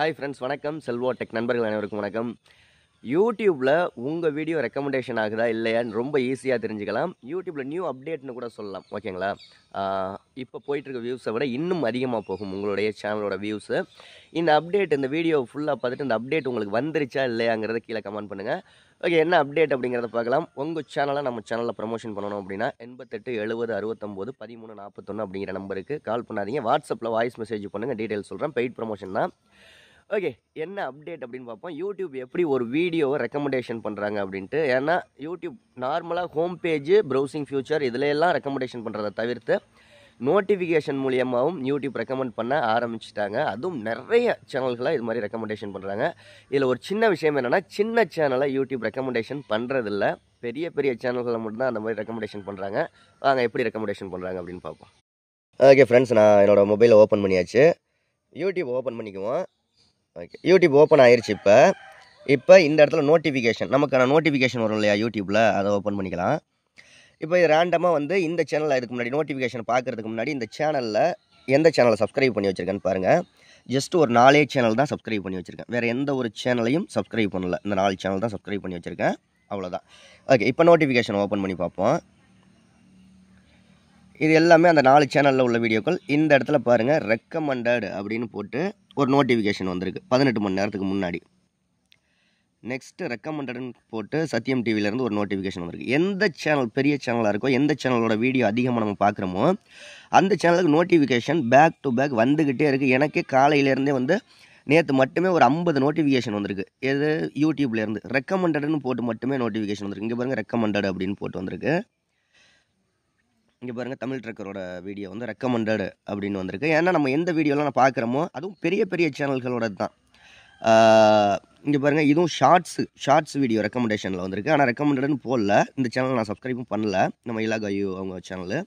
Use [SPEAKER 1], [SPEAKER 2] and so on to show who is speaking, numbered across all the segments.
[SPEAKER 1] hi friends வணக்கம் செல்வோ tech நண்பர்கள் அனைவருக்கும் வணக்கம் யூடியூப்பில் உங்கள் வீடியோ ரெக்கமெண்டேஷன் ஆகுதா இல்லையான்னு ரொம்ப ஈஸியாக தெரிஞ்சுக்கலாம் யூடியூப்பில் நியூ அப்டேட்னு கூட சொல்லலாம் ஓகேங்களா இப்போ போயிட்டுருக்க வியூஸை விட இன்னும் அதிகமாக போகும் உங்களுடைய சேனலோட வியூஸு இந்த அப்டேட் இந்த வீடியோ ஃபுல்லாக பார்த்துட்டு இந்த அப்டேட் உங்களுக்கு வந்துருச்சா இல்லையாங்கிறத கீழே கமெண்ட் பண்ணுங்கள் ஓகே என்ன அப்டேட் அப்படிங்கிறத பார்க்கலாம் உங்கள் சேனலை நம்ம சேனலில் ப்ரமோஷன் பண்ணணும் அப்படின்னா எண்பத்தெட்டு எழுபது அறுபத்தொம்போது பதிமூணு நாற்பத்தொன்று அப்படிங்கிற நம்பருக்கு கால் பண்ணாதீங்க வாட்ஸ்அப்பில் வாய்ஸ் மெசேஜ் பண்ணுங்கள் டீட்டெயில் சொல்கிறேன் பெய்ட் ப்ரமோஷன் தான் ஓகே என்ன அப்டேட் அப்படின்னு பார்ப்போம் யூடியூப் எப்படி ஒரு வீடியோவை ரெக்கமெண்டேஷன் பண்ணுறாங்க அப்படின்ட்டு ஏன்னா யூடியூப் நார்மலாக ஹோம் பேஜ் ப்ரௌசிங் ஃபியூச்சர் இதிலெல்லாம் ரெக்கமெண்டேஷன் பண்ணுறதை தவிர்த்து நோட்டிஃபிகேஷன் மூலியமாகவும் யூடியூப் ரெக்கமெண்ட் பண்ண ஆரம்பிச்சிட்டாங்க அதுவும் நிறைய சேனல்களை இது மாதிரி ரெக்கமெண்டேஷன் பண்ணுறாங்க இதில் ஒரு சின்ன விஷயம் என்னென்னா சின்ன சேனலை யூடியூப் ரெக்கமெண்டேஷன் பண்ணுறதில்ல பெரிய பெரிய சேனல்களை மட்டும்தான் அந்த மாதிரி ரெக்கமெண்டேஷன் பண்ணுறாங்க வாங்க எப்படி ரெக்கமெண்டேஷன் பண்ணுறாங்க அப்படின்னு பார்ப்போம் ஓகே ஃப்ரெண்ட்ஸ் நான் என்னோடய மொபைலை ஓப்பன் பண்ணியாச்சு யூடியூப் ஓப்பன் பண்ணிக்குவோம் ஓகே யூடியூப் ஓப்பன் ஆயிடுச்சு இப்போ இப்போ இந்த இடத்துல நோட்டிஃபிகேஷன் நமக்கான நோட்டிஃபிகேஷன் வரும் இல்லையா யூடியூப்பில் அதை ஓப்பன் பண்ணிக்கலாம் இப்போ இது ரேண்டமாக வந்து இந்த சேனலில் இதுக்கு முன்னாடி நோட்டிஃபிகேஷன் பார்க்குறதுக்கு முன்னாடி இந்த சேனலில் எந்த சேனலை சப்ஸ்கிரைப் பண்ணி வச்சுருக்கேன்னு பாருங்கள் ஜஸ்ட் ஒரு நாலே சேனல் தான் சப்ஸ்கிரைப் பண்ணி வச்சுருக்கேன் வேறு எந்த ஒரு சேனலையும் சப்ஸ்கிரைப் பண்ணலை இந்த நாலு சேனல் தான் சப்ஸ்கிரைப் பண்ணி வச்சுருக்கேன் அவ்வளோதான் ஓகே இப்போ நோட்டிஃபிகேஷன் ஓப்பன் பண்ணி பார்ப்போம் இது எல்லாமே அந்த நாலு சேனலில் உள்ள வீடியோக்கள் இந்த இடத்துல பாருங்கள் ரெக்கமெண்டட் அப்படின்னு போட்டு ஒரு நோட்டிஃபிகேஷன் வந்திருக்கு பதினெட்டு மணி நேரத்துக்கு முன்னாடி நெக்ஸ்ட்டு ரெக்கமெண்டடுன்னு போட்டு சத்தியம் டிவிலேருந்து ஒரு நோட்டிஃபிகேஷன் வந்திருக்கு எந்த சேனல் பெரிய சேனலாக இருக்கோ எந்த சேனலோட வீடியோ அதிகமாக நம்ம பார்க்குறோமோ அந்த சேனலுக்கு நோட்டிஃபிகேஷன் பேக் டு பேக் வந்துக்கிட்டே இருக்குது எனக்கே காலையிலேருந்தே வந்து நேற்று மட்டுமே ஒரு ஐம்பது நோட்டிஃபிகேஷன் வந்திருக்கு எது யூடியூப்லேருந்து ரெக்கமெண்டடுன்னு போட்டு மட்டுமே நோட்டிஃபிகேஷன் வந்துருக்கு இங்கே பாருங்கள் ரெக்கமெண்டட் அப்படின்னு போட்டு வந்திருக்கு இங்கே பாருங்கள் தமிழ் ட்ரக்கரோட வீடியோ வந்து ரெக்கமெண்டட் அப்படின்னு வந்திருக்கு ஏன்னா நம்ம எந்த வீடியோலாம் நான் பார்க்குறோமோ அதுவும் பெரிய பெரிய சேனல்களோட தான் இங்கே பாருங்கள் இதுவும் ஷார்ட்ஸு ஷார்ட்ஸ் வீடியோ ரெக்கமெண்டேஷனில் வந்திருக்கு ஆனால் ரெக்கமெண்டட்னு போடல இந்த சேனல் நான் சப்ஸ்கிரைபும் பண்ணல நம்ம இலாகாயு அவங்க சேனலு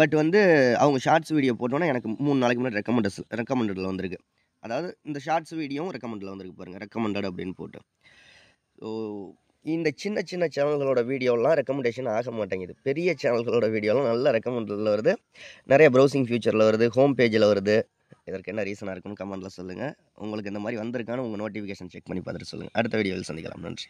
[SPEAKER 1] பட் வந்து அவங்க ஷார்ட்ஸ் வீடியோ போட்டோன்னா எனக்கு மூணு நாளைக்கு முன்னாடி ரெக்கமெண்டஸ் ரெக்கமெண்டடில் வந்திருக்கு அதாவது இந்த ஷார்ட்ஸ் வீடியோவும் ரெக்கமெண்டில் வந்திருக்கு பாருங்கள் ரெக்கமெண்டட் அப்படின்னு போட்டு ஸோ இந்த சின்ன சின்ன சேனல்களோட வீடியோலாம் ரெக்கமெண்டேஷன் ஆக மாட்டேங்குது பெரிய சேனல்களோட வீடியோலாம் நல்ல ரெக்கமெண்டில் வருது நிறைய ப்ரௌசிங் ஃபியூச்சரில் வருது ஹோம் பேஜில் வருது இதற்கு என்ன ரீசனாக இருக்குன்னு கமெண்ட்டில் சொல்லுங்கள் உங்களுக்கு இந்த மாதிரி வந்திருக்கான்னு உங்கள் நோட்டிஃபிகேஷன் செக் பண்ணி பார்த்துட்டு சொல்லுங்கள் அடுத்த வீடியோவில் சந்திக்கலாம் நன்றி